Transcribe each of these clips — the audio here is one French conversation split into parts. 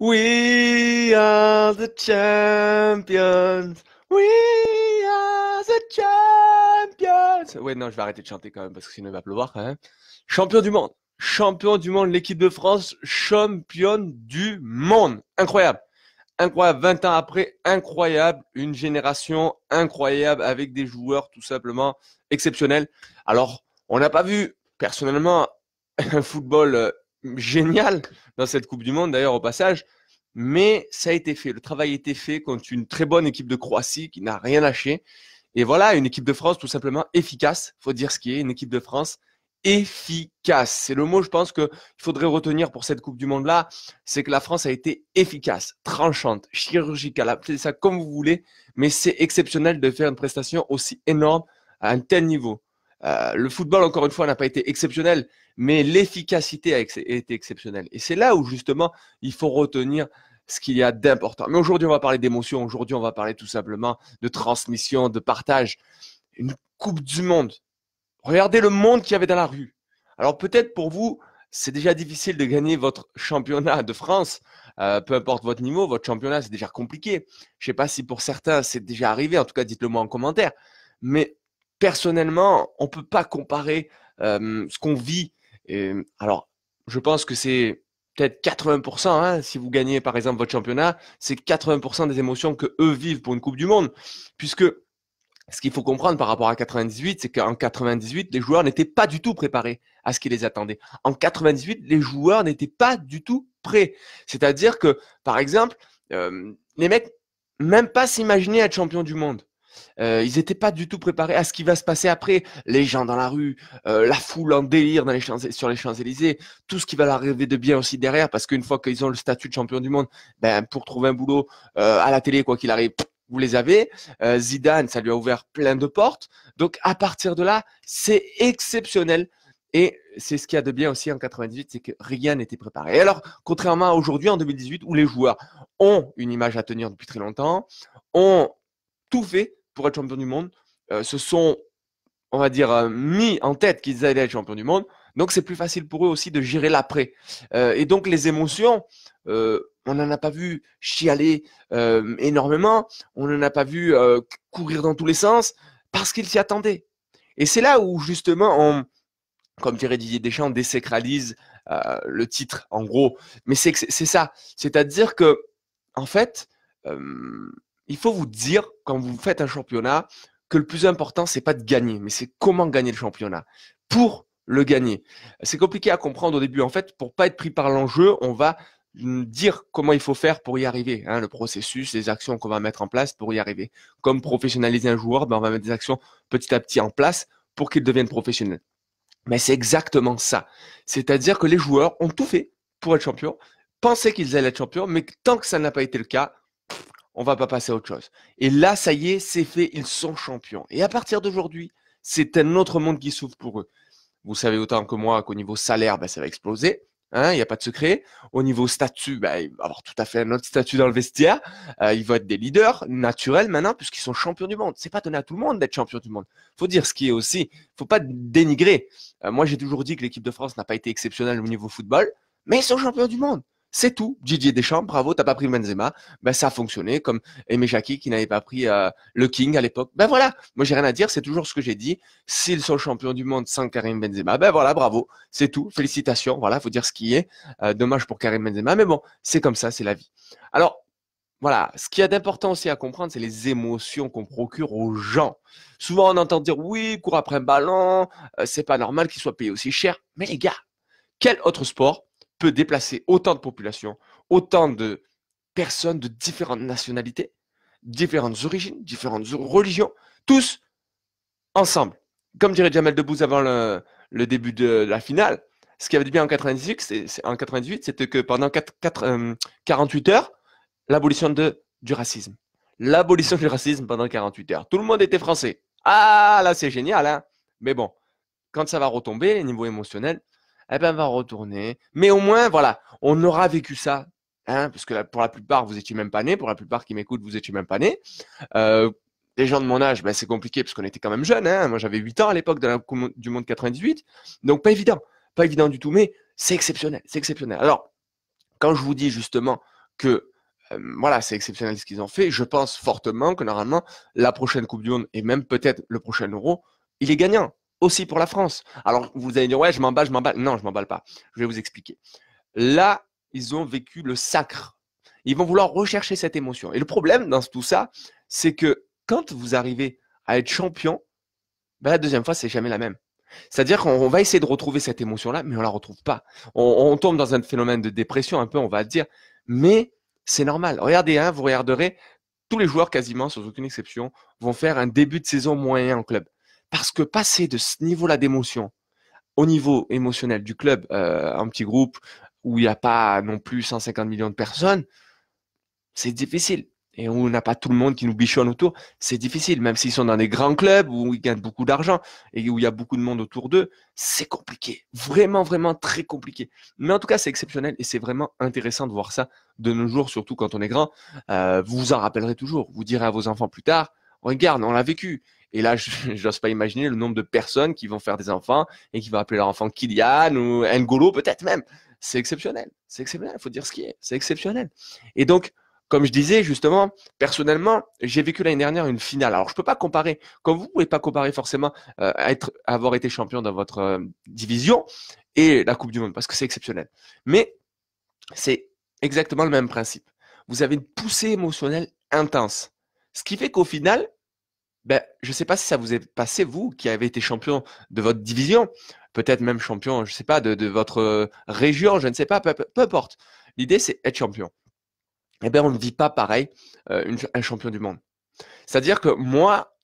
We are the champions. We are the champions. Ouais, non, je vais arrêter de chanter quand même parce que sinon il va pleuvoir quand même. Champion du monde. Champion du monde, l'équipe de France, championne du monde. Incroyable. Incroyable. 20 ans après, incroyable. Une génération incroyable avec des joueurs tout simplement exceptionnels. Alors, on n'a pas vu personnellement un football euh, génial dans cette Coupe du Monde, d'ailleurs, au passage. Mais ça a été fait. Le travail a été fait contre une très bonne équipe de Croatie qui n'a rien lâché. Et voilà, une équipe de France tout simplement efficace. faut dire ce qui est, une équipe de France efficace. C'est le mot, je pense, qu'il faudrait retenir pour cette Coupe du Monde-là. C'est que la France a été efficace, tranchante, chirurgicale. Appelez ça comme vous voulez. Mais c'est exceptionnel de faire une prestation aussi énorme à un tel niveau. Euh, le football, encore une fois, n'a pas été exceptionnel, mais l'efficacité a, été exceptionnelle. Et c'est là où, justement, il faut retenir ce qu'il y a d'important. Mais aujourd'hui, on va parler d'émotion. Aujourd'hui, on va parler tout simplement de transmission, de partage. Une Coupe du Monde. Regardez le monde qu'il y avait dans la rue. Alors, peut-être pour vous, c'est déjà difficile de gagner votre championnat de France. Euh, peu importe votre niveau, votre championnat, c'est déjà compliqué. Je ne sais pas si pour certains, c'est déjà arrivé. En tout cas, dites-le moi en commentaire. Mais personnellement, on ne peut pas comparer ce qu'on vit. alors, je pense que c'est peut-être 80%, hein, si vous gagnez par exemple votre championnat, c'est 80% des émotions que eux vivent pour une Coupe du Monde. Puisque ce qu'il faut comprendre par rapport à 98, c'est qu'en 98, les joueurs n'étaient pas du tout préparés à ce qui les attendait. En 98, les joueurs n'étaient pas du tout prêts. C'est-à-dire que, par exemple, les mecs, même pas s'imaginer être champion du monde. Euh, ils n'étaient pas du tout préparés à ce qui va se passer après. Les gens dans la rue, euh, la foule en délire dans sur les Champs-Élysées, tout ce qui va leur arriver de bien aussi derrière, parce qu'une fois qu'ils ont le statut de champion du monde, ben, pour trouver un boulot euh, à la télé, quoi qu'il arrive, vous les avez. Zidane, ça lui a ouvert plein de portes. Donc à partir de là, c'est exceptionnel. Et c'est ce qu'il y a de bien aussi en 98, c'est que rien n'était préparé. alors, contrairement à aujourd'hui, en 2018, où les joueurs ont une image à tenir depuis très longtemps, ont tout fait pour être champion du monde, euh, se sont, on va dire, euh, mis en tête qu'ils allaient être champion du monde. Donc, c'est plus facile pour eux aussi de gérer l'après. Euh, et donc, les émotions, on n'en a pas vu chialer énormément, on n'en a pas vu courir dans tous les sens, parce qu'ils s'y attendaient. Et c'est là où, justement, on, comme dirait Didier Deschamps, désécralise le titre, en gros. Mais c'est ça. C'est-à-dire que, en fait, il faut vous dire, quand vous faites un championnat, que le plus important, c'est pas de gagner, mais c'est comment gagner le championnat. Pour le gagner. C'est compliqué à comprendre au début. En fait, pour ne pas être pris par l'enjeu, on va dire comment il faut faire pour y arriver, hein, le processus, les actions qu'on va mettre en place pour y arriver. Comme professionnaliser un joueur, ben, on va mettre des actions petit à petit en place pour qu'il devienne professionnel. Mais c'est exactement ça. C'est-à-dire que les joueurs ont tout fait pour être champion, pensaient qu'ils allaient être champion, mais tant que ça n'a pas été le cas, on va pas passer à autre chose. Et là, ça y est, c'est fait, ils sont champions. Et à partir d'aujourd'hui, c'est un autre monde qui s'ouvre pour eux. Vous savez autant que moi qu'au niveau salaire, ben, ça va exploser. Hein, il n'y a pas de secret. Au niveau statut, ben, il avoir tout à fait un autre statut dans le vestiaire. Euh, ils vont être des leaders naturels maintenant puisqu'ils sont champions du monde. C'est pas donné à tout le monde d'être champion du monde. Faut dire ce qui est aussi. Faut pas dénigrer. Euh, moi, j'ai toujours dit que l'équipe de France n'a pas été exceptionnelle au niveau football, mais ils sont champions du monde. C'est tout. Didier Deschamps, bravo, t'as pas pris Benzema. Ben, ça a fonctionné, comme Aimé Jackie qui n'avait pas pris euh, le King à l'époque. Ben voilà, moi j'ai rien à dire, c'est toujours ce que j'ai dit. S'ils sont champions du monde sans Karim Benzema, ben voilà, bravo, c'est tout. Félicitations, voilà, faut dire ce qui est. Euh, dommage pour Karim Benzema, mais bon, c'est comme ça, c'est la vie. Alors, voilà, ce qu'il y a d'important aussi à comprendre, c'est les émotions qu'on procure aux gens. Souvent, on entend dire oui, cours après un ballon, ce euh, c'est pas normal qu'il soit payé aussi cher. Mais les gars, quel autre sport déplacer autant de populations, autant de personnes de différentes nationalités, différentes origines, différentes religions, tous ensemble. Comme dirait Jamel Debbouze avant le, début de la finale, ce qui avait dit bien en 98, c'est, en 98, c'était que pendant 4, 48 euh, heures, l'abolition du racisme. L'abolition du racisme pendant 48 heures. Tout le monde était français. Ah là, c'est génial. Hein. Mais bon, quand ça va retomber, niveau émotionnel, eh ben, va retourner. Mais au moins, voilà, on aura vécu ça. Hein, parce que pour la plupart, vous étiez même pas nés. Pour la plupart qui m'écoutent, vous étiez même pas nés. Euh, des gens de mon âge, ben, c'est compliqué parce qu'on était quand même jeunes. Hein. Moi, j'avais 8 ans à l'époque de la Coupe du Monde 98. Donc, pas évident. Pas évident du tout, mais c'est exceptionnel. C'est exceptionnel. Alors, quand je vous dis justement que euh, voilà, c'est exceptionnel ce qu'ils ont fait, je pense fortement que normalement, la prochaine Coupe du Monde et même peut-être le prochain Euro, il est gagnant aussi pour la France. Alors, vous allez dire, ouais, je m'en bats, je m'emballe. Non, je m'emballe pas. Je vais vous expliquer. Là, ils ont vécu le sacre. Ils vont vouloir rechercher cette émotion. Et le problème dans tout ça, c'est que quand vous arrivez à être champion, ben, la deuxième fois, c'est jamais la même. C'est-à-dire qu'on va essayer de retrouver cette émotion-là, mais on ne la retrouve pas. On, tombe dans un phénomène de dépression un peu, on va dire, mais c'est normal. Regardez, hein, vous regarderez, tous les joueurs quasiment, sans aucune exception, vont faire un début de saison moyen en club. Parce que passer de ce niveau-là d'émotion au niveau émotionnel du club, euh, un petit groupe où il n'y a pas non plus 150 millions de personnes, c'est difficile. Et où on n'a pas tout le monde qui nous bichonne autour, c'est difficile. Même s'ils sont dans des grands clubs où ils gagnent beaucoup d'argent et où il y a beaucoup de monde autour d'eux, c'est compliqué. Vraiment, vraiment très compliqué. Mais en tout cas, c'est exceptionnel et c'est vraiment intéressant de voir ça de nos jours, surtout quand on est grand. Euh, vous vous en rappellerez toujours. Vous direz à vos enfants plus tard, regarde, on l'a vécu. Et là, j'ose pas imaginer le nombre de personnes qui vont faire des enfants et qui vont appeler leur enfant Kylian ou N'Golo peut-être même. C'est exceptionnel. C'est exceptionnel. Il faut dire ce qui est. C'est exceptionnel. Et donc, comme je disais justement, personnellement, j'ai vécu l'année dernière une finale. Alors, je peux pas comparer. Comme vous pouvez pas comparer forcément à euh, être, avoir été champion dans votre euh, division et la Coupe du Monde parce que c'est exceptionnel. Mais c'est exactement le même principe. Vous avez une poussée émotionnelle intense. Ce qui fait qu'au final, ben, je ne sais pas si ça vous est passé, vous, qui avez été champion de votre division, peut-être même champion, je ne sais pas, de, votre euh, région, je ne sais pas, peu, importe. L'idée, c'est être champion. Eh bien, on ne vit pas pareil euh, un champion du monde. C'est-à-dire que moi,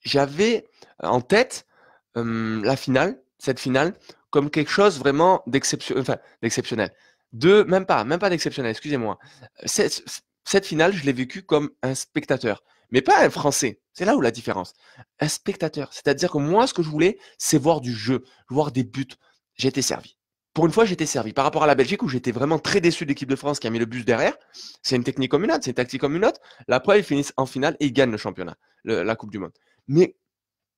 j'avais en tête la finale, cette finale, comme quelque chose vraiment d'exceptionnel, De, même pas, même pas d'exceptionnel, excusez-moi. cette finale, je l'ai vécue comme un spectateur mais pas un Français. C'est là où la différence. Un spectateur. C'est-à-dire que moi, ce que je voulais, c'est voir du jeu, voir des buts. J'ai été servi. Pour une fois, j'étais servi. Par rapport à la Belgique, où j'étais vraiment très déçu de l'équipe de France qui a mis le bus derrière, c'est une technique comme une autre, c'est une tactique comme une autre. La preuve, ils finissent en finale et ils gagnent le championnat, la Coupe du Monde. Mais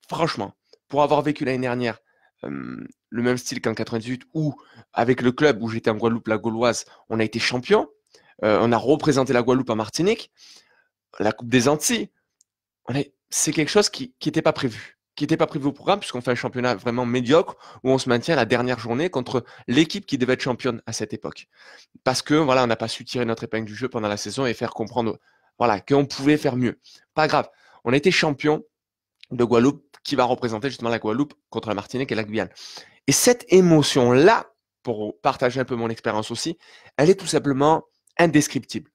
franchement, pour avoir vécu l'année dernière le même style qu'en 98, où avec le club où j'étais en Guadeloupe, la Gauloise, on a été champion, euh, on a représenté la Guadeloupe à Martinique la Coupe des Antilles. C'est quelque chose qui n'était pas prévu, qui n'était pas prévu au programme, puisqu'on fait un championnat vraiment médiocre où on se maintient la dernière journée contre l'équipe qui devait être championne à cette époque. Parce que voilà, on n'a pas su tirer notre épingle du jeu pendant la saison et faire comprendre voilà, qu'on pouvait faire mieux. Pas grave, on a été champion de Guadeloupe qui va représenter justement la Guadeloupe contre la Martinique et la Guyane. Et cette émotion-là, pour partager un peu mon expérience aussi, elle est tout simplement indescriptible.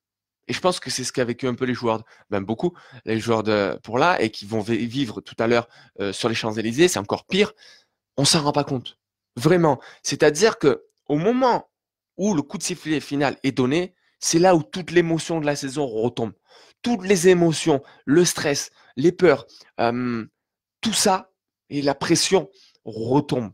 Et je pense que c'est ce qu'a vécu un peu les joueurs, ben beaucoup, les joueurs de, pour là, et qui vont vivre tout à l'heure euh, sur les champs elysées c'est encore pire. On s'en rend pas compte. Vraiment. C'est-à-dire que au moment où le coup de sifflet final est donné, c'est là où toute l'émotion de la saison retombe. Toutes les émotions, le stress, les peurs, tout ça et la pression retombe.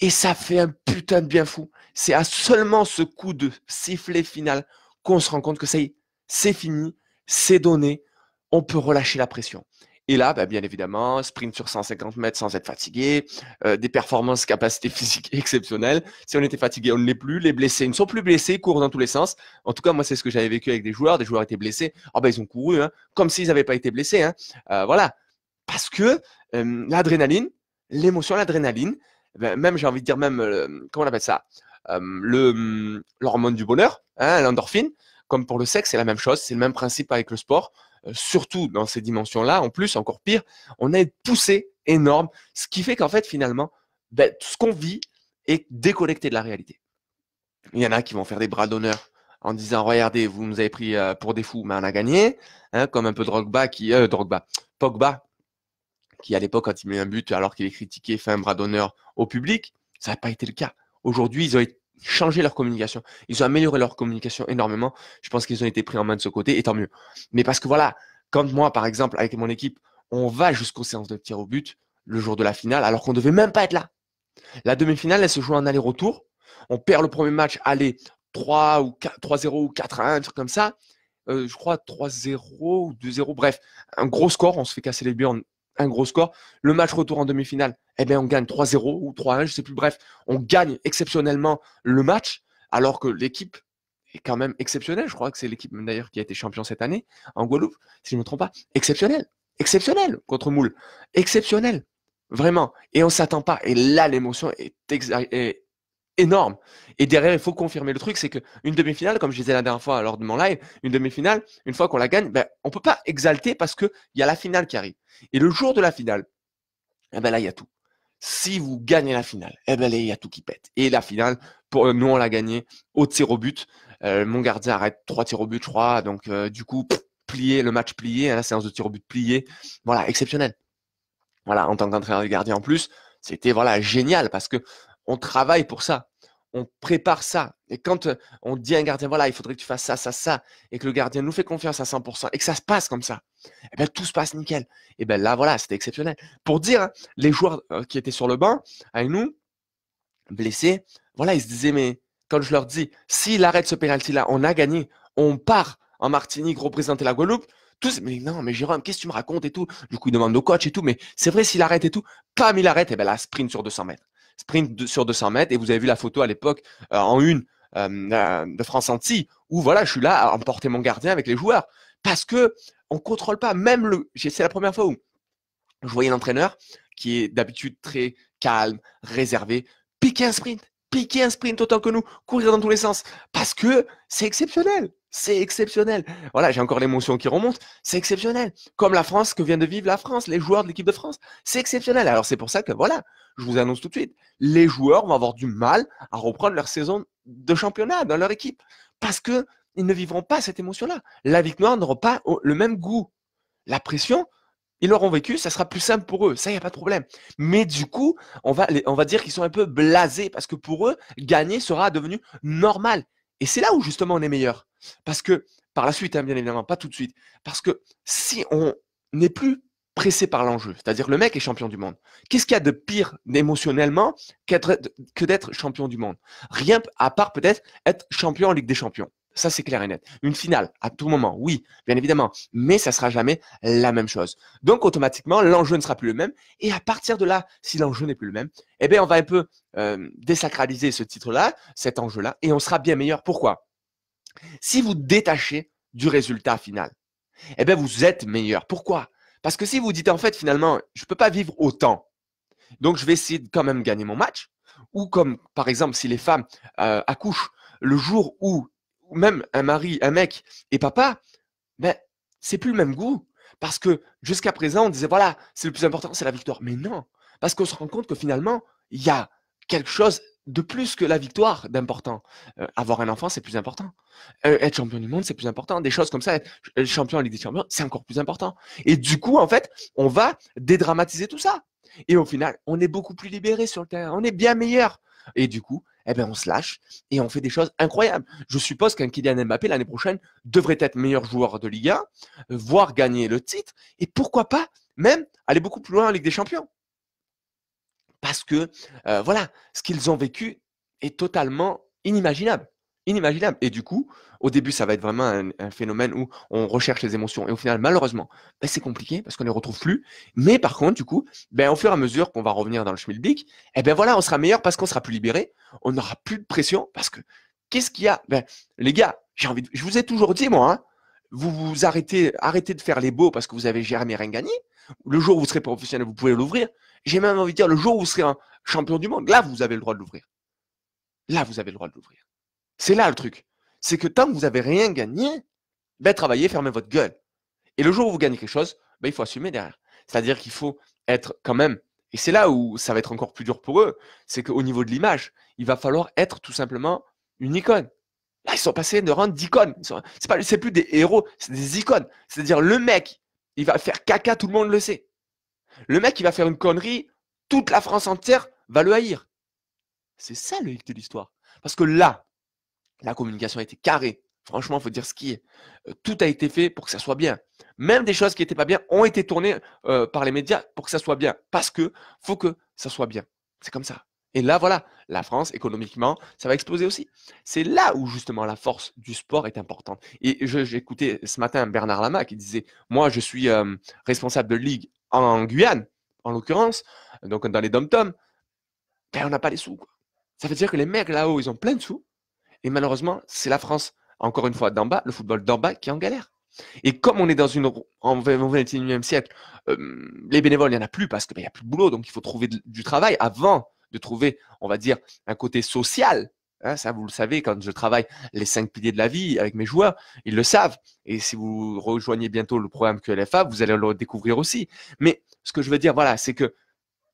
Et ça fait un putain de bien fou. C'est à seulement ce coup de sifflet final qu'on se rend compte que ça y est, c'est fini, c'est donné, on peut relâcher la pression. Et là, bah, bien évidemment, sprint sur 150 mètres sans être fatigué, euh, des performances, capacités physiques exceptionnelles. Si on était fatigué, on ne l'est plus. Les blessés ne sont plus blessés, ils courent dans tous les sens. En tout cas, moi, c'est ce que j'avais vécu avec des joueurs. Des joueurs étaient blessés. Ah bah, ils ont couru, hein. comme s'ils n'avaient pas été blessés. Hein. Euh, voilà. Parce que euh, l'adrénaline, l'émotion, l'adrénaline, ben, même, j'ai envie de dire, même, comment on appelle ça le hum, L'hormone du bonheur, hein, l'endorphine, comme pour le sexe, c'est la même chose, c'est le même principe avec le sport, euh, surtout dans ces dimensions-là. En plus, encore pire, on a une poussée énorme, ce qui fait qu'en fait, finalement, ben, tout ce qu'on vit est déconnecté de la réalité. Il y en a qui vont faire des bras d'honneur en disant regardez vous nous avez pris euh, pour des fous mais on a gagné hein, comme un peu Drogba qui euh, Drogba Pogba qui à l'époque quand il met un but alors qu'il est critiqué fait un bras d'honneur au public ça n'a pas été le cas aujourd'hui ils ont été Changer leur communication. Ils ont amélioré leur communication énormément. Je pense qu'ils ont été pris en main de ce côté, et tant mieux. Mais parce que voilà, quand moi, par exemple, avec mon équipe, on va jusqu'aux séances de tir au but le jour de la finale, alors qu'on ne devait même pas être là. La demi-finale, elle se joue en aller-retour. On perd le premier match, aller 3 ou 0 ou 4-1, un truc comme ça. Euh, je crois 3-0 ou 2-0, bref, un gros score, on se fait casser les, en, un gros score. Le match retour en demi-finale, eh bien, on gagne 3-0 ou 3-1, je sais plus. Bref, on gagne exceptionnellement le match, alors que l'équipe est quand même exceptionnelle. Je crois que c'est l'équipe d'ailleurs qui a été champion cette année en Guadeloupe, si je ne me trompe pas. Exceptionnelle, exceptionnelle contre Moule, exceptionnelle, vraiment. Et on s'attend pas. Et là, l'émotion est, est énorme. Et derrière, il faut confirmer le truc, c'est qu'une demi-finale, comme je disais la dernière fois lors de mon live, une demi-finale, une fois qu'on la gagne, ben, on ne peut pas exalter parce qu'il y a la finale qui arrive. Et le jour de la finale, eh ben là, il y a tout. Si vous gagnez la finale, eh ben là, il y a tout qui pète. Et la finale, pour euh, nous, on l'a gagnée au tir au but. Euh, mon gardien arrête trois tirs au but, trois, Donc, euh, du coup, plié, le match plié, hein, la séance de tir au but pliée. Voilà, exceptionnel. Voilà, en tant qu'entraîneur de gardien en plus, c'était voilà génial parce que on travaille pour ça. On prépare ça. Et quand euh, on dit à un gardien, voilà, il faudrait que tu fasses ça, ça, ça, et que le gardien nous fait confiance à 100% et que ça se passe comme ça, et eh bien, tout se passe nickel. Et bien là, voilà, c'était exceptionnel. Pour dire, hein, les joueurs euh, qui étaient sur le banc, avec nous, blessés, voilà, ils se disaient, mais quand je leur dis, s'il arrête ce pénalty-là, on a gagné, on part en Martinique représenter la Guadeloupe, tous, mais non, mais Jérôme, qu'est-ce que tu me racontes et tout Du coup, ils demandent au coach et tout, mais c'est vrai, s'il arrête et tout, pam, il arrête, et eh bien la sprint sur 200 mètres sprint sur 200 mètres. Et vous avez vu la photo à l'époque euh, en une euh, de France Antilles où voilà, je suis là à emporter mon gardien avec les joueurs parce que on contrôle pas. Même le, c'est la première fois où je voyais un entraîneur qui est d'habitude très calme, réservé, piquer un sprint piquer un sprint autant que nous, courir dans tous les sens, parce que c'est exceptionnel. C'est exceptionnel. Voilà, j'ai encore l'émotion qui remonte. C'est exceptionnel. Comme la France que vient de vivre la France, les joueurs de l'équipe de France. C'est exceptionnel. Alors c'est pour ça que, voilà, je vous annonce tout de suite, les joueurs vont avoir du mal à reprendre leur saison de championnat dans leur équipe. Parce que ils ne vivront pas cette émotion-là. La victoire n'aura pas le même goût. La pression, ils l'auront vécu, ça sera plus simple pour eux, ça, il n'y a pas de problème. Mais du coup, on va, on va dire qu'ils sont un peu blasés parce que pour eux, gagner sera devenu normal. Et c'est là où justement on est meilleur. Parce que, par la suite, hein, bien évidemment, pas tout de suite. Parce que si on n'est plus pressé par l'enjeu, c'est-à-dire le mec est champion du monde, qu'est-ce qu'il y a de pire émotionnellement que d'être champion du monde Rien à part peut-être être champion en Ligue des Champions. Ça, c'est clair et net. Une finale, à tout moment, oui, bien évidemment, mais ça sera jamais la même chose. Donc, automatiquement, l'enjeu ne sera plus le même. Et à partir de là, si l'enjeu n'est plus le même, eh bien, on va un peu euh, désacraliser ce titre-là, cet enjeu-là, et on sera bien meilleur. Pourquoi Si vous détachez du résultat final, eh bien, vous êtes meilleur. Pourquoi Parce que si vous dites, en fait, finalement, je ne peux pas vivre autant, donc je vais essayer de quand même gagner mon match, ou comme, par exemple, si les femmes euh, accouchent, le jour où même un mari, un mec et papa, ben, c'est plus le même goût. Parce que jusqu'à présent, on disait, voilà, c'est le plus important, c'est la victoire. Mais non, parce qu'on se rend compte que finalement, il y a quelque chose de plus que la victoire d'important. Euh, avoir un enfant, c'est plus important. Euh, être champion du monde, c'est plus important. Des choses comme ça, être euh, champion en Ligue des Champions, c'est encore plus important. Et du coup, en fait, on va dédramatiser tout ça. Et au final, on est beaucoup plus libéré sur le terrain. On est bien meilleur. Et du coup, eh ben on se lâche et on fait des choses incroyables. Je suppose qu'un Kylian Mbappé l'année prochaine devrait être meilleur joueur de Liga, voire gagner le titre, et pourquoi pas même aller beaucoup plus loin en Ligue des Champions. Parce que euh, voilà, ce qu'ils ont vécu est totalement inimaginable inimaginable. Et du coup, au début, ça va être vraiment un, phénomène où on recherche les émotions. Et au final, malheureusement, ben, c'est compliqué parce qu'on ne les retrouve plus. Mais par contre, du coup, ben, au fur et à mesure qu'on va revenir dans le schmilblick, eh ben voilà, on sera meilleur parce qu'on sera plus libéré. On n'aura plus de pression parce que qu'est-ce qu'il y a ben, Les gars, j'ai envie de... je vous ai toujours dit, moi, hein, vous vous arrêtez, arrêtez de faire les beaux parce que vous avez Jérémy Rengani. Le jour où vous serez professionnel, vous pouvez l'ouvrir. J'ai même envie de dire, le jour où vous serez un champion du monde, là, vous avez le droit de l'ouvrir. Là, vous avez le droit de l'ouvrir. C'est là le truc. C'est que tant que vous n'avez rien gagné, ben, travaillez, fermez votre gueule. Et le jour où vous gagnez quelque chose, ben, il faut assumer derrière. C'est-à-dire qu'il faut être quand même. Et c'est là où ça va être encore plus dur pour eux. C'est qu'au niveau de l'image, il va falloir être tout simplement une icône. Là, ils sont passés de rendre d'icônes. C'est pas, c'est plus des héros, c'est des icônes. C'est-à-dire le mec, il va faire caca, tout le monde le sait. Le mec, il va faire une connerie, toute la France entière va le haïr. C'est ça le hic de l'histoire. Parce que là, la communication a été carrée. Franchement, il faut dire ce qui est. Euh, tout a été fait pour que ça soit bien. Même des choses qui n'étaient pas bien ont été tournées euh, par les médias pour que ça soit bien. Parce que faut que ça soit bien. C'est comme ça. Et là, voilà, la France, économiquement, ça va exploser aussi. C'est là où, justement, la force du sport est importante. Et j'écoutais ce matin Bernard Lama qui disait, moi, je suis euh, responsable de ligue en Guyane, en l'occurrence, donc dans les dom tom ben, on n'a pas les sous. Ça veut dire que les mecs là-haut, ils ont plein de sous. Et malheureusement, c'est la France, encore une fois, d'en bas, le football d'en bas qui est en galère. Et comme on est dans une en 21e siècle, les bénévoles, il n'y en a plus parce qu'il n'y a plus de boulot, donc il faut trouver du travail avant de trouver, on va dire, un côté social. Hein. ça, vous le savez, quand je travaille les cinq piliers de la vie avec mes joueurs, ils le savent. Et si vous rejoignez bientôt le programme QLFA, vous allez le découvrir aussi. Mais ce que je veux dire, voilà, c'est que,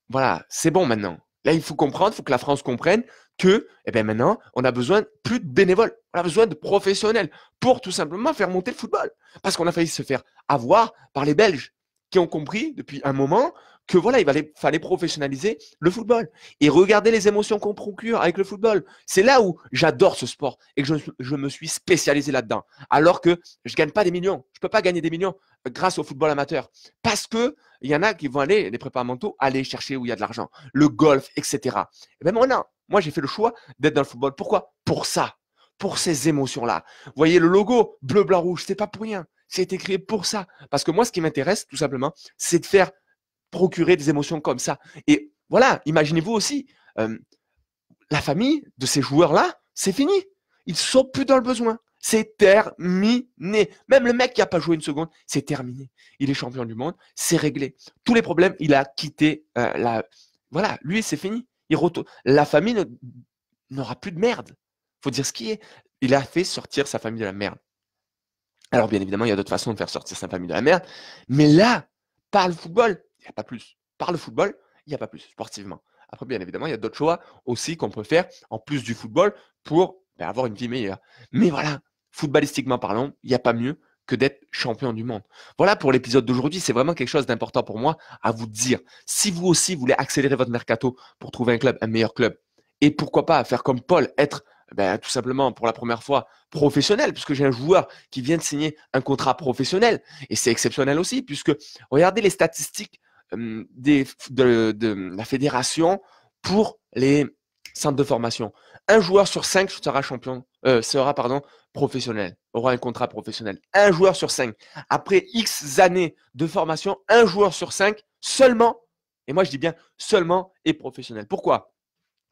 voilà, c'est bon maintenant. Là, il faut comprendre, il faut que la France comprenne que eh bien maintenant, on a besoin plus de bénévoles, on a besoin de professionnels pour tout simplement faire monter le football. Parce qu'on a failli se faire avoir par les Belges qui ont compris depuis un moment que voilà, il fallait professionnaliser le football et regarder les émotions qu'on procure avec le football. C'est là où j'adore ce sport et que je, me suis spécialisé là-dedans. Alors que je ne gagne pas des millions, je ne peux pas gagner des millions euh, grâce au football amateur parce que y en a qui vont aller les préparatoires mentaux aller chercher où il y a de l'argent, le golf, etc. mais ben, moi, moi j'ai fait le choix d'être dans le football. Pourquoi Pour ça, pour ces émotions-là. Vous voyez le logo bleu, blanc, rouge, c'est pas pour rien. C'est été créé pour ça. Parce que moi, ce qui m'intéresse, tout simplement, c'est de faire procurer des émotions comme ça. Et voilà, imaginez-vous aussi, euh, la famille de ces joueurs-là, c'est fini. Ils sont plus dans le besoin. C'est terminé. Même le mec qui n'a pas joué une seconde, c'est terminé. Il est champion du monde, c'est réglé. Tous les problèmes, il a quitté euh, la. Voilà, lui, c'est fini. Il La famille n'aura plus de merde. Faut dire ce qui est. Il a fait sortir sa famille de la merde. Alors, bien évidemment, il y a d'autres façons de faire sortir sa famille de la merde. Mais là, par le football, il n'y a pas plus. Par le football, il n'y a pas plus sportivement. Après, bien évidemment, il y a d'autres choix aussi qu'on peut faire en plus du football pour ben, avoir une vie meilleure. Mais voilà, footballistiquement parlant, il n'y a pas mieux que d'être champion du monde. Voilà pour l'épisode d'aujourd'hui. C'est vraiment quelque chose d'important pour moi à vous dire. Si vous aussi voulez accélérer votre mercato pour trouver un club, un meilleur club, et pourquoi pas faire comme Paul, être ben, tout simplement pour la première fois professionnel, puisque j'ai un joueur qui vient de signer un contrat professionnel. Et c'est exceptionnel aussi, puisque regardez les statistiques euh, de, la fédération pour les centres de formation. Un joueur sur cinq sera champion, euh, sera pardon, professionnel, aura un contrat professionnel. Un joueur sur cinq. Après X années de formation, un joueur sur cinq seulement, et moi je dis bien seulement, et professionnel. Pourquoi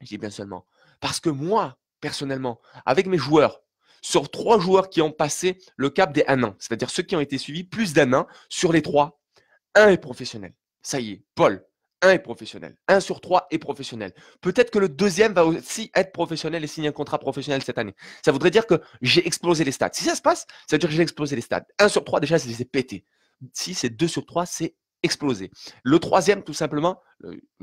Je dis bien seulement. Parce que moi, personnellement, avec mes joueurs, sur trois joueurs qui ont passé le cap des un an, c'est-à-dire ceux qui ont été suivis plus d'un an, sur les trois, un est professionnel ça y est, Paul, un est professionnel. Un sur trois est professionnel. Peut-être que le deuxième va aussi être professionnel et signer un contrat professionnel cette année. Ça voudrait dire que j'ai explosé les stats. Si ça se passe, ça veut dire que j'ai explosé les stats. Un sur trois, déjà, je les ai pétés. Si c'est deux sur trois, c'est explosé. Le troisième, tout simplement,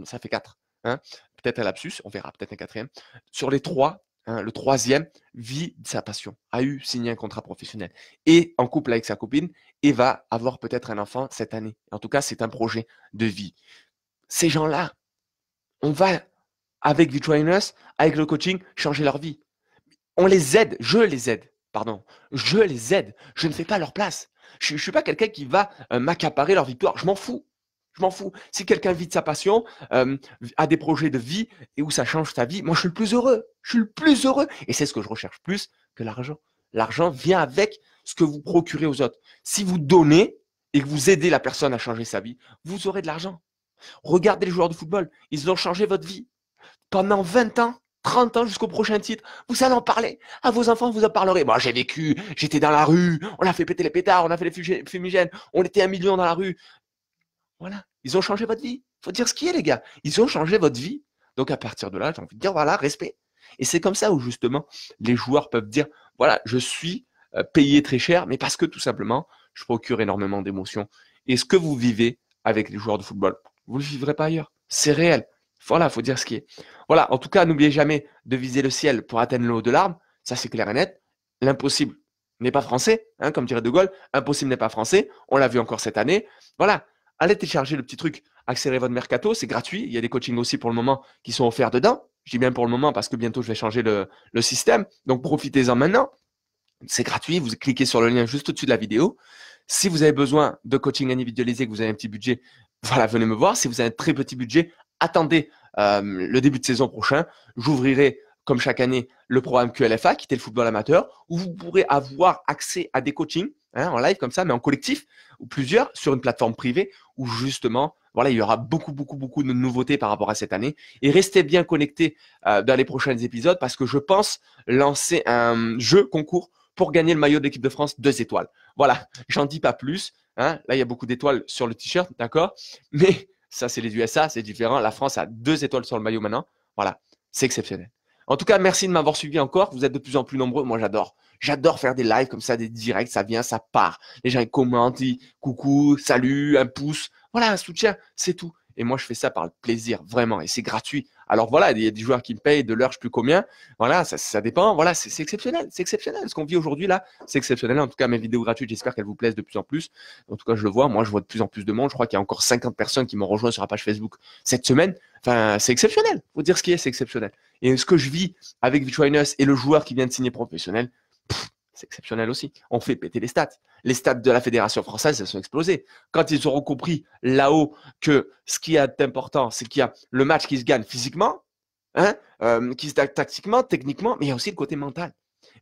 ça fait quatre. Hein, peut-être un lapsus, on verra, peut-être un quatrième. Sur les trois, Hein, le troisième vit sa passion, a eu signé un contrat professionnel, et en couple avec sa copine et va avoir peut-être un enfant cette année. En tout cas, c'est un projet de vie. Ces gens-là, on va, avec Vitroiners, avec le coaching, changer leur vie. On les aide, je les aide, pardon. Je les aide, je ne fais pas leur place. Je ne suis pas quelqu'un qui va euh, m'accaparer leur victoire, je m'en fous. Je m'en fous. Si quelqu'un vit de sa passion, a euh, des projets de vie et où ça change sa vie, moi je suis le plus heureux. Je suis le plus heureux. Et c'est ce que je recherche plus que l'argent. L'argent vient avec ce que vous procurez aux autres. Si vous donnez et que vous aidez la personne à changer sa vie, vous aurez de l'argent. Regardez les joueurs de football. Ils ont changé votre vie. Pendant 20 ans, 30 ans jusqu'au prochain titre. Vous allez en parler. À ah, vos enfants, vous en parlerez. Moi, j'ai vécu. J'étais dans la rue. On a fait péter les pétards. On a fait les fumigènes. On était un million dans la rue. Voilà. Ils ont changé votre vie. Faut dire ce qui est, les gars. Ils ont changé votre vie. Donc, à partir de là, j'ai envie de dire, voilà, respect. Et c'est comme ça où, justement, les joueurs peuvent dire, voilà, je suis euh, payé très cher, mais parce que, tout simplement, je procure énormément d'émotions. Et ce que vous vivez avec les joueurs de football, vous ne le vivrez pas ailleurs. C'est réel. Voilà, il faut dire ce qui est. Voilà, en tout cas, n'oubliez jamais de viser le ciel pour atteindre le haut de l'arbre. Ça, c'est clair et net. L'impossible n'est pas français, hein, comme dirait De Gaulle. Impossible n'est pas français. On l'a vu encore cette année. Voilà, allez télécharger le petit truc Accélérer votre mercato, c'est gratuit. Il y a des coachings aussi pour le moment qui sont offerts dedans. Je dis bien pour le moment parce que bientôt je vais changer le, système. Donc profitez-en maintenant. C'est gratuit. Vous cliquez sur le lien juste au-dessus de la vidéo. Si vous avez besoin de coaching individualisé, que vous avez un petit budget, voilà, venez me voir. Si vous avez un très petit budget, attendez euh, le début de saison prochain. J'ouvrirai, comme chaque année, le programme QLFA, qui était le football amateur, où vous pourrez avoir accès à des coachings hein, en live comme ça, mais en collectif, ou plusieurs, sur une plateforme privée, où justement, voilà, il y aura beaucoup, beaucoup, beaucoup de nouveautés par rapport à cette année. Et restez bien connectés euh, dans les prochains épisodes, parce que je pense lancer un jeu concours pour gagner le maillot de l'équipe de France deux étoiles. Voilà, j'en dis pas plus. Hein. Là, il y a beaucoup d'étoiles sur le t-shirt, d'accord Mais ça, c'est les USA, c'est différent. La France a deux étoiles sur le maillot maintenant. Voilà, c'est exceptionnel. En tout cas, merci de m'avoir suivi encore. Vous êtes de plus en plus nombreux. Moi, j'adore. J'adore faire des lives comme ça, des directs. Ça vient, ça part. Les gens ils commentent, ils coucou, salut, un pouce. Voilà, un soutien, c'est tout. Et moi, je fais ça par le plaisir, vraiment. Et c'est gratuit. Alors voilà, il y a des joueurs qui me payent de l'heure, je ne sais plus combien. Voilà, ça, dépend. Voilà, c'est exceptionnel. C'est exceptionnel. Ce qu'on vit aujourd'hui là, c'est exceptionnel. En tout cas, mes vidéos gratuites, j'espère qu'elles vous plaisent de plus en plus. En tout cas, je le vois. Moi, je vois de plus en plus de monde. Je crois qu'il y a encore 50 personnes qui m'ont rejoint sur la page Facebook cette semaine. Enfin, c'est exceptionnel. Faut dire ce qui est, c'est exceptionnel. Et ce que je vis avec Vitrainus et le joueur qui vient de signer professionnel, c'est exceptionnel aussi. On fait péter les stats. Les stats de la Fédération française, elles sont explosées. Quand ils auront compris là-haut que ce qui est important, c'est qu'il y a le match qui se gagne physiquement, hein, euh, qui se gagne tactiquement, techniquement, mais il y a aussi le côté mental.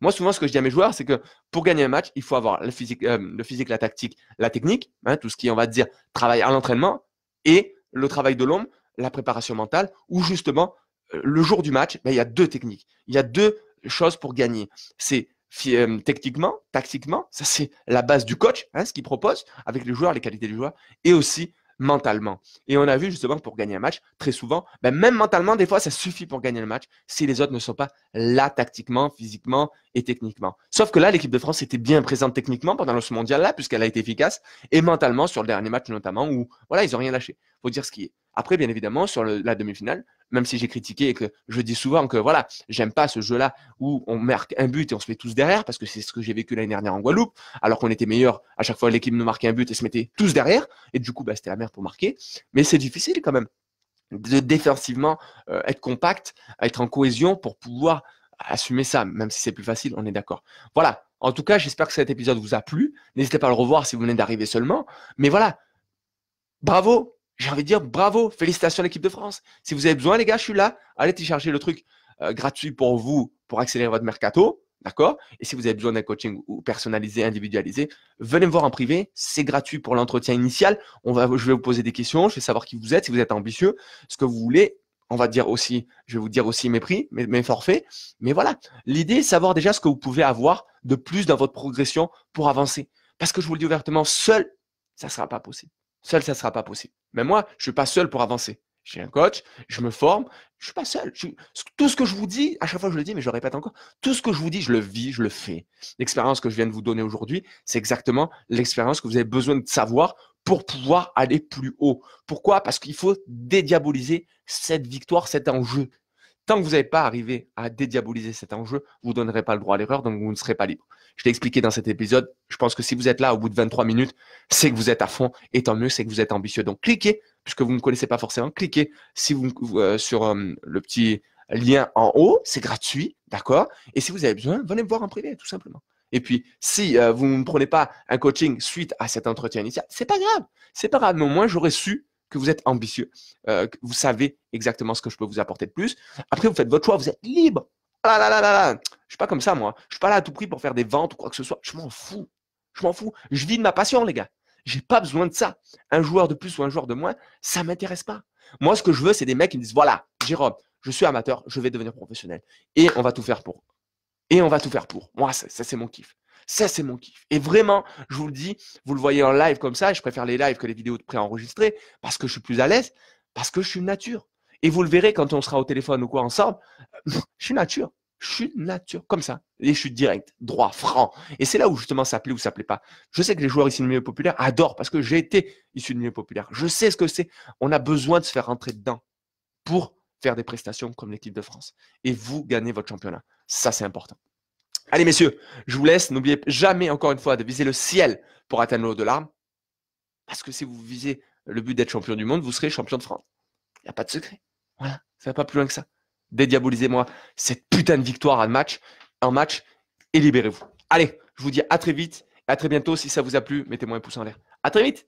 Moi, souvent, ce que je dis à mes joueurs, c'est que pour gagner un match, il faut avoir le physique, euh, physique la tactique, la technique, hein, tout ce qui, on va dire, travail à l'entraînement, et le travail de l'homme, la préparation mentale, ou justement, le jour du match, ben, il y a deux techniques. Il y a deux choses pour gagner. C'est euh, techniquement, tactiquement, ça c'est la base du coach, hein, ce qu'il propose avec les joueurs, les qualités du joueur, et aussi mentalement. Et on a vu justement pour gagner un match, très souvent, ben, même mentalement, des fois, ça suffit pour gagner le match si les autres ne sont pas là tactiquement, physiquement et techniquement. Sauf que là, l'équipe de France était bien présente techniquement pendant ce mondial-là, puisqu'elle a été efficace, et mentalement sur le dernier match notamment, où voilà, ils n'ont rien lâché faut dire ce qui est. Après, bien évidemment, sur la demi-finale, même si j'ai critiqué et que je dis souvent que voilà, j'aime pas ce jeu-là où on marque un but et on se met tous derrière parce que c'est ce que j'ai vécu l'année dernière en Guadeloupe, alors qu'on était meilleur. À chaque fois, l'équipe nous marquait un but et se mettait tous derrière. Et du coup, bah, c'était la merde pour marquer. Mais c'est difficile quand même de défensivement euh, être compact, être en cohésion pour pouvoir assumer ça, même si c'est plus facile, on est d'accord. Voilà. En tout cas, j'espère que cet épisode vous a plu. N'hésitez pas à le revoir si vous venez d'arriver seulement. Mais voilà. Bravo j'ai envie de dire bravo, félicitations à l'équipe de France. Si vous avez besoin, les gars, je suis là. Allez télécharger le truc euh, gratuit pour vous pour accélérer votre mercato. D'accord Et si vous avez besoin d'un coaching ou personnalisé, individualisé, venez me voir en privé. C'est gratuit pour l'entretien initial. On va, je vais vous poser des questions. Je vais savoir qui vous êtes, si vous êtes ambitieux, ce que vous voulez. On va dire aussi, je vais vous dire aussi mes prix, mes, forfaits. Mais voilà, l'idée est savoir déjà ce que vous pouvez avoir de plus dans votre progression pour avancer. Parce que je vous le dis ouvertement, seul, ça ne sera pas possible. Seul, ça ne sera pas possible. Mais moi, je ne suis pas seul pour avancer. J'ai un coach, je me forme, je ne suis pas seul. tout ce que je vous dis, à chaque fois je le dis, mais je le répète encore, tout ce que je vous dis, je le vis, je le fais. L'expérience que je viens de vous donner aujourd'hui, c'est exactement l'expérience que vous avez besoin de savoir pour pouvoir aller plus haut. Pourquoi Parce qu'il faut dédiaboliser cette victoire, cet enjeu, Tant que vous n'avez pas arrivé à dédiaboliser cet enjeu, vous ne donnerez pas le droit à l'erreur, donc vous ne serez pas libre. Je l'ai expliqué dans cet épisode. Je pense que si vous êtes là au bout de 23 minutes, c'est que vous êtes à fond, et tant mieux, c'est que vous êtes ambitieux. Donc cliquez, puisque vous ne me connaissez pas forcément, cliquez euh, sur euh, le petit lien en haut, c'est gratuit, d'accord Et si vous avez besoin, venez me voir en privé, tout simplement. Et puis, si euh, vous ne prenez pas un coaching suite à cet entretien initial, c'est pas grave, c'est pas grave, mais au moins j'aurais su que vous êtes ambitieux, euh, vous savez exactement ce que je peux vous apporter de plus. Après, vous faites votre choix, vous êtes libre. Je ah là je suis pas comme ça moi. Je suis pas là à tout prix pour faire des ventes ou quoi que ce soit. Je m'en fous. Je m'en fous. Je vis de ma passion, les gars. J'ai pas besoin de ça. Un joueur de plus ou un joueur de moins, ça m'intéresse pas. Moi, ce que je veux, c'est des mecs qui me disent voilà, Jérôme, je suis amateur, je vais devenir professionnel et on va tout faire pour. Et on va tout faire pour. Moi, ça c'est mon kiff. Ça, c'est mon kiff. Et vraiment, je vous le dis, vous le voyez en live comme ça, je préfère les lives que les vidéos de préenregistrées parce que je suis plus à l'aise, parce que je suis nature. Et vous le verrez quand on sera au téléphone ou quoi ensemble, euh, je suis nature. Je suis nature, comme ça. Et je suis direct, droit, franc. Et c'est là où justement ça plaît ou ça plaît pas. Je sais que les joueurs ici du milieu populaire adorent parce que j'ai été issu du milieu populaire. Je sais ce que c'est. On a besoin de se faire rentrer dedans pour faire des prestations comme l'équipe de France. Et vous gagnez votre championnat. Ça, c'est important. Allez, messieurs, je vous laisse. N'oubliez jamais, encore une fois, de viser le ciel pour atteindre haut de l'arme. Parce que si vous visez le but d'être champion du monde, vous serez champion de France. Il n'y a pas de secret. Voilà, ça va pas plus loin que ça. Dédiabolisez-moi cette putain de victoire à match, un match et libérez-vous. Allez, je vous dis à très vite, à très bientôt. Si ça vous a plu, mettez-moi un pouce en l'air. À très vite